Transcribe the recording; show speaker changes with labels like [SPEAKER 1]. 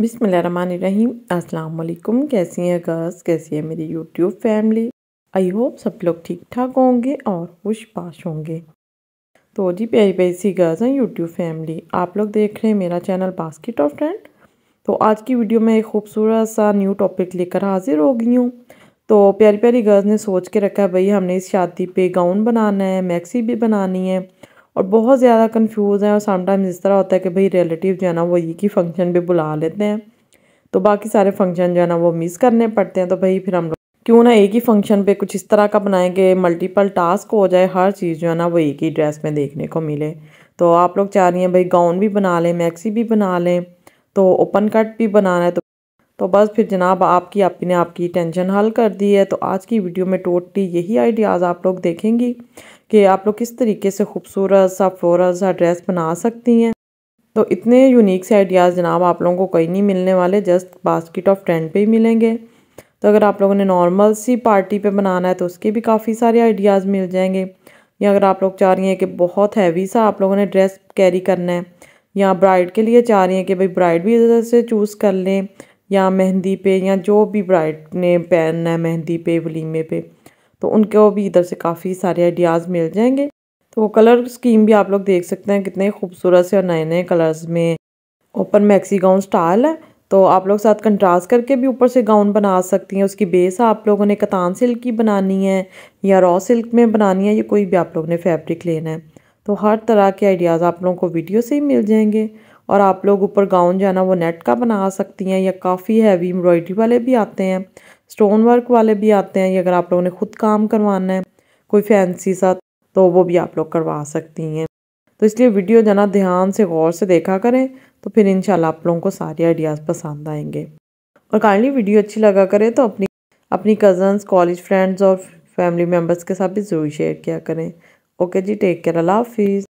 [SPEAKER 1] बिसमीम अस्सलाम कैसी हैं गर्ल्स कैसी है मेरी यूट्यूब फैमिली आई होप सब लोग ठीक ठाक होंगे और खुश पाश होंगे तो जी प्यारी प्यारी सी गर्ल्स हैं यूट्यूब फैमिली आप लोग देख रहे हैं मेरा चैनल बास्केट ऑफ ट्रेंड तो आज की वीडियो में एक खूबसूरत सा न्यू टॉपिक लेकर हाजिर हो गई हूँ तो प्यारी प्यारी गर्ल्स ने सोच के रखा है भाई हमने इस शादी पर गाउन बनाना है मैक्सी भी बनानी है और बहुत ज़्यादा कंफ्यूज हैं और समटाइम्स इस तरह होता है कि भाई रिलेटिव जो है ना वो एक ही फंक्शन भी बुला लेते हैं तो बाकी सारे फंक्शन जो है ना वो मिस करने पड़ते हैं तो भाई फिर हम लोग क्यों ना एक ही फंक्शन पे कुछ इस तरह का बनाएं कि मल्टीपल टास्क हो जाए हर चीज़ जो है ना वो एक ही ड्रेस में देखने को मिले तो आप लोग चाह रही हैं भाई गाउन भी बना लें मैक्सी भी बना लें तो ओपन कट भी बनाना है तो तो बस फिर जनाब आपकी आप आपकी टेंशन हल कर दी है तो आज की वीडियो में टोटली यही आइडियाज़ आप लोग देखेंगी कि आप लोग किस तरीके से खूबसूरत सा फ्लोरल सा ड्रेस बना सकती हैं तो इतने यूनिक से आइडियाज़ जनाब आप लोगों को कहीं नहीं मिलने वाले जस्ट बास्केट ऑफ ट्रेंड पे ही मिलेंगे तो अगर आप लोगों ने नॉर्मल सी पार्टी पे बनाना है तो उसके भी काफ़ी सारे आइडियाज़ मिल जाएंगे या अगर आप लोग चाह रही हैं कि बहुत हैवी सा आप लोगों ने ड्रेस कैरी करना है या ब्राइड के लिए चाह रही हैं कि भाई ब्राइड भी इधर से चूज़ कर लें या मेहंदी पे या जो भी ब्राइड ने पहनना है मेहंदी पे वलीमे पे तो उनको भी इधर से काफ़ी सारे आइडियाज़ मिल जाएंगे तो वो कलर स्कीम भी आप लोग देख सकते हैं कितने खूबसूरत से और नए नए कलर्स में ओपन मैक्सी गाउन स्टाइल है तो आप लोग साथ कंट्रास्ट करके भी ऊपर से गाउन बना सकती हैं उसकी बेस आप लोगों ने कतान सिल्क की बनानी है या रॉ सिल्क में बनानी है या कोई भी आप लोगों ने फैब्रिक लेना है तो हर तरह के आइडियाज़ आप लोगों को वीडियो से ही मिल जाएंगे और आप लोग ऊपर गाउन जाना वो नेट का बना सकती हैं या काफ़ी हैवी एम्ब्रॉयडरी वाले भी आते हैं स्टोन वर्क वाले भी आते हैं या अगर आप लोगों ने खुद काम करवाना है कोई फैंसी सा तो वो भी आप लोग करवा सकती हैं तो इसलिए वीडियो जाना ध्यान से गौर से देखा करें तो फिर इन आप लोगों को सारे आइडियाज़ पसंद आएंगे और काइंडली वीडियो अच्छी लगा करें तो अपनी अपनी कज़न्स कॉलेज फ्रेंड्स और फैमिली मेम्बर्स के साथ भी ज़रूर शेयर किया करें ओके जी टेक केयर अल्लाह हाफिज़